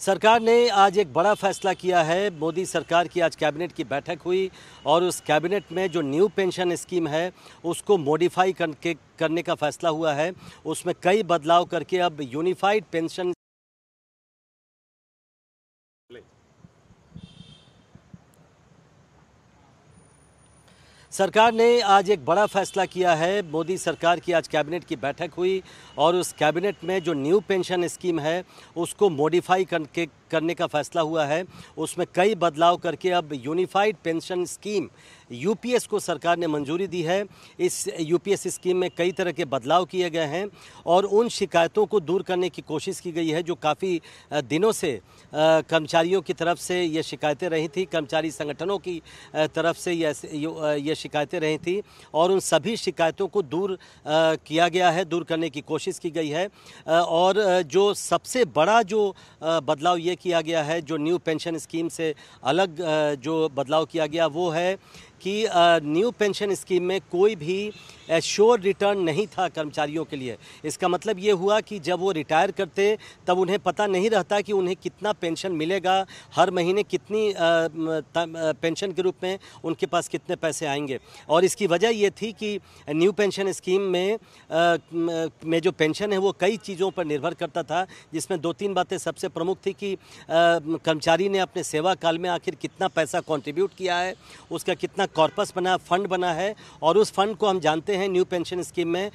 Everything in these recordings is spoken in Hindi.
सरकार ने आज एक बड़ा फैसला किया है मोदी सरकार की आज कैबिनेट की बैठक हुई और उस कैबिनेट में जो न्यू पेंशन स्कीम है उसको मॉडिफाई करके करने का फैसला हुआ है उसमें कई बदलाव करके अब यूनिफाइड पेंशन सरकार ने आज एक बड़ा फैसला किया है मोदी सरकार की आज कैबिनेट की बैठक हुई और उस कैबिनेट में जो न्यू पेंशन स्कीम है उसको मॉडिफाई करके करने का फैसला हुआ है उसमें कई बदलाव करके अब यूनिफाइड पेंशन स्कीम यूपीएस को सरकार ने मंजूरी दी है इस यूपीएस स्कीम में कई तरह के बदलाव किए गए हैं और उन शिकायतों को दूर करने की कोशिश की गई है जो काफ़ी दिनों से कर्मचारियों की तरफ से ये शिकायतें रही थी कर्मचारी संगठनों की तरफ से ये शिकायतें रही थी और उन सभी शिकायतों को दूर किया गया है दूर करने की कोशिश की गई है और जो सबसे बड़ा जो बदलाव ये किया गया है जो न्यू पेंशन स्कीम से अलग जो बदलाव किया गया वो है कि न्यू पेंशन स्कीम में कोई भी श्योर रिटर्न नहीं था कर्मचारियों के लिए इसका मतलब ये हुआ कि जब वो रिटायर करते तब उन्हें पता नहीं रहता कि उन्हें कितना पेंशन मिलेगा हर महीने कितनी पेंशन के रूप में उनके पास कितने पैसे आएंगे और इसकी वजह ये थी कि न्यू पेंशन स्कीम में में जो पेंशन है वो कई चीज़ों पर निर्भर करता था जिसमें दो तीन बातें सबसे प्रमुख थी कि कर्मचारी ने अपने सेवा काल में आखिर कितना पैसा कॉन्ट्रीब्यूट किया है उसका कितना कॉर्पस बना फंड बना है और उस फंड को हम जानते हैं न्यू पेंशन स्कीम में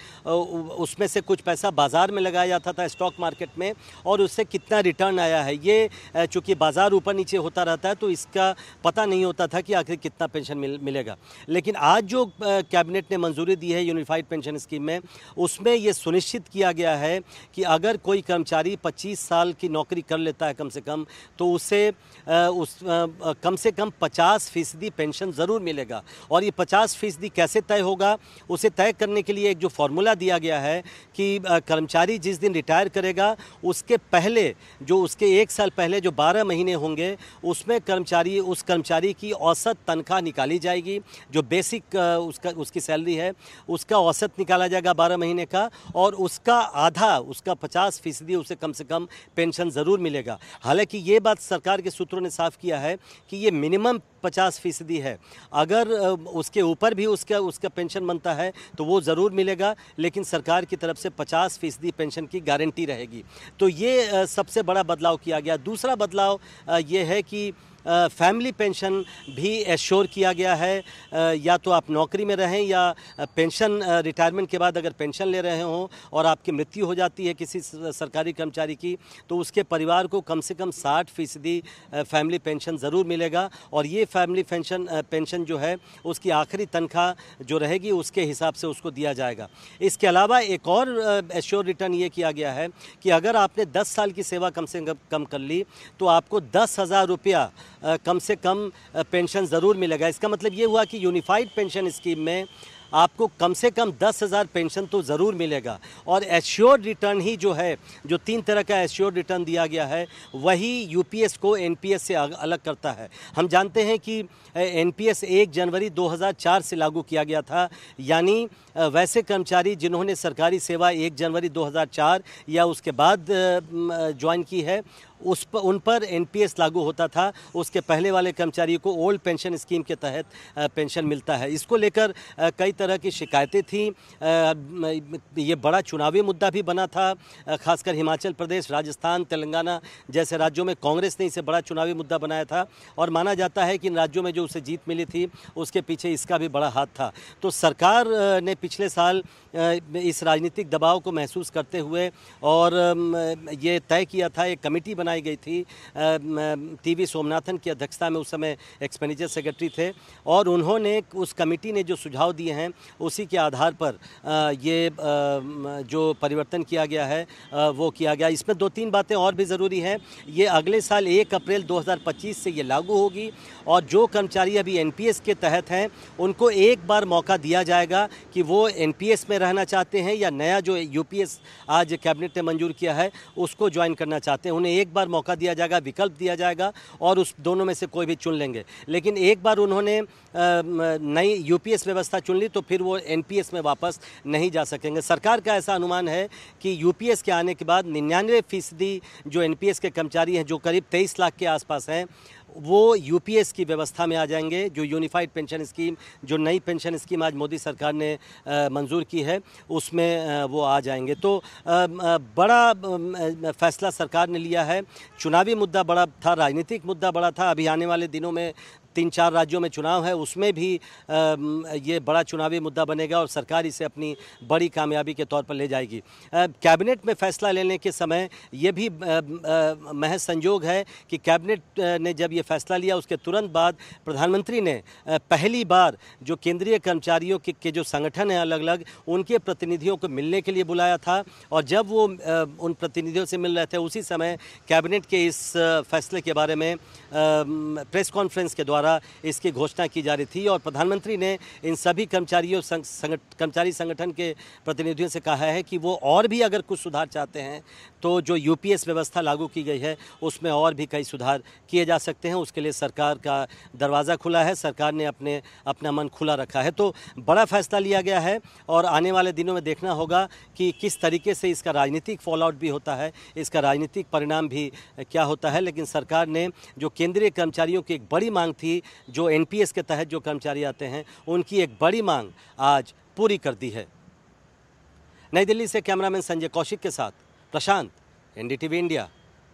उसमें से कुछ पैसा बाज़ार में लगाया जाता था स्टॉक मार्केट में और उससे कितना रिटर्न आया है ये चूँकि बाज़ार ऊपर नीचे होता रहता है तो इसका पता नहीं होता था कि आखिर कितना पेंशन मिल, मिलेगा लेकिन आज जो कैबिनेट ने मंजूरी दी है यूनिफाइड पेंशन स्कीम में उसमें ये सुनिश्चित किया गया है कि अगर कोई कर्मचारी पच्चीस साल की नौकरी कर लेता है कम से कम तो उसे उस कम से कम पचास फीसदी पेंशन ज़रूर मिलेगा जाएगा और ये पचास फीसदी कैसे तय होगा उसे तय करने के लिए एक जो फार्मूला दिया गया है कि कर्मचारी जिस दिन रिटायर करेगा उसके पहले जो उसके एक साल पहले जो बारह महीने होंगे उसमें कर्मचारी उस कर्मचारी की औसत तनख्वाह निकाली जाएगी जो बेसिक उसका उसकी सैलरी है उसका औसत निकाला जाएगा बारह महीने का और उसका आधा उसका पचास फीसदी उसे कम से कम पेंशन ज़रूर मिलेगा हालांकि ये बात सरकार के सूत्रों ने साफ किया है कि ये मिनिमम पचास फीसदी है अगर अगर उसके ऊपर भी उसका उसका पेंशन बनता है तो वो ज़रूर मिलेगा लेकिन सरकार की तरफ से पचास फीसदी पेंशन की गारंटी रहेगी तो ये सबसे बड़ा बदलाव किया गया दूसरा बदलाव ये है कि फैमिली पेंशन भी एश्योर किया गया है या तो आप नौकरी में रहें या पेंशन रिटायरमेंट के बाद अगर पेंशन ले रहे हों और आपकी मृत्यु हो जाती है किसी सरकारी कर्मचारी की तो उसके परिवार को कम से कम साठ फीसदी फैमिली पेंशन ज़रूर मिलेगा और ये फैमिली पेंशन पेंशन जो है उसकी आखिरी तनख्वाह जो रहेगी उसके हिसाब से उसको दिया जाएगा इसके अलावा एक और एश्योर रिटर्न ये किया गया है कि अगर आपने दस साल की सेवा कम से कम कर ली तो आपको दस हज़ार रुपया कम से कम पेंशन ज़रूर मिलेगा इसका मतलब ये हुआ कि यूनिफाइड पेंशन स्कीम में आपको कम से कम दस हज़ार पेंशन तो ज़रूर मिलेगा और एश्योर्ड रिटर्न ही जो है जो तीन तरह का एश्योर्ड रिटर्न दिया गया है वही यूपीएस को एनपीएस से अलग करता है हम जानते हैं कि एनपीएस एक जनवरी 2004 से लागू किया गया था यानी वैसे कर्मचारी जिन्होंने सरकारी सेवा एक जनवरी 2004 या उसके बाद ज्वाइन की है उस पर उन पर एनपीएस लागू होता था उसके पहले वाले कर्मचारियों को ओल्ड पेंशन स्कीम के तहत पेंशन मिलता है इसको लेकर कई तरह की शिकायतें थीं ये बड़ा चुनावी मुद्दा भी बना था खासकर हिमाचल प्रदेश राजस्थान तेलंगाना जैसे राज्यों में कांग्रेस ने इसे बड़ा चुनावी मुद्दा बनाया था और माना जाता है कि इन राज्यों में जो उसे जीत मिली थी उसके पीछे इसका भी बड़ा हाथ था तो सरकार ने पिछले साल इस राजनीतिक दबाव को महसूस करते हुए और ये तय किया था एक कमेटी बना बनाई गई थी वी सोमनाथन की अध्यक्षता में उस समय एक्सपेंडिचर सेक्रेटरी थे और उन्होंने उस कमेटी ने जो सुझाव दिए हैं उसी के आधार पर ये जो परिवर्तन किया गया है वो किया गया इसमें दो तीन बातें और भी ज़रूरी हैं ये अगले साल एक अप्रैल 2025 से ये लागू होगी और जो कर्मचारी अभी एन के तहत हैं उनको एक बार मौका दिया जाएगा कि वो एन में रहना चाहते हैं या नया जो यूपीएस आज कैबिनेट ने मंजूर किया है उसको ज्वाइन करना चाहते हैं उन्हें एक बार मौका दिया जाएगा विकल्प दिया जाएगा और उस दोनों में से कोई भी चुन लेंगे लेकिन एक बार उन्होंने नई यूपीएस व्यवस्था चुन ली तो फिर वो एनपीएस में वापस नहीं जा सकेंगे सरकार का ऐसा अनुमान है कि यूपीएस के आने के बाद निन्यानवे फीसदी जो एनपीएस के कर्मचारी हैं जो करीब तेईस लाख के आसपास हैं वो यूपीएस की व्यवस्था में आ जाएंगे जो यूनिफाइड पेंशन स्कीम जो नई पेंशन स्कीम आज मोदी सरकार ने मंजूर की है उसमें वो आ जाएंगे तो बड़ा फैसला सरकार ने लिया है चुनावी मुद्दा बड़ा था राजनीतिक मुद्दा बड़ा था अभी आने वाले दिनों में तीन चार राज्यों में चुनाव है उसमें भी ये बड़ा चुनावी मुद्दा बनेगा और सरकार इसे अपनी बड़ी कामयाबी के तौर पर ले जाएगी कैबिनेट में फैसला लेने के समय ये भी महज संजोग है कि कैबिनेट ने जब ये फैसला लिया उसके तुरंत बाद प्रधानमंत्री ने पहली बार जो केंद्रीय कर्मचारियों के, के जो संगठन हैं अलग अलग उनके प्रतिनिधियों को मिलने के लिए बुलाया था और जब वो उन प्रतिनिधियों से मिल रहे थे उसी समय कैबिनेट के इस फैसले के बारे में प्रेस कॉन्फ्रेंस के द्वारा द्वारा इसकी घोषणा की जा रही थी और प्रधानमंत्री ने इन सभी कर्मचारियों कर्मचारी संगठन के प्रतिनिधियों से कहा है कि वो और भी अगर कुछ सुधार चाहते हैं तो जो यूपीएस व्यवस्था लागू की गई है उसमें और भी कई सुधार किए जा सकते हैं उसके लिए सरकार का दरवाज़ा खुला है सरकार ने अपने अपना मन खुला रखा है तो बड़ा फैसला लिया गया है और आने वाले दिनों में देखना होगा कि किस तरीके से इसका राजनीतिक फॉलोआउट भी होता है इसका राजनीतिक परिणाम भी क्या होता है लेकिन सरकार ने जो केंद्रीय कर्मचारियों की एक बड़ी मांग थी की जो एनपीएस के तहत जो कर्मचारी आते हैं उनकी एक बड़ी मांग आज पूरी कर दी है नई दिल्ली से कैमरामैन संजय कौशिक के साथ प्रशांत एनडीटीवी इंडिया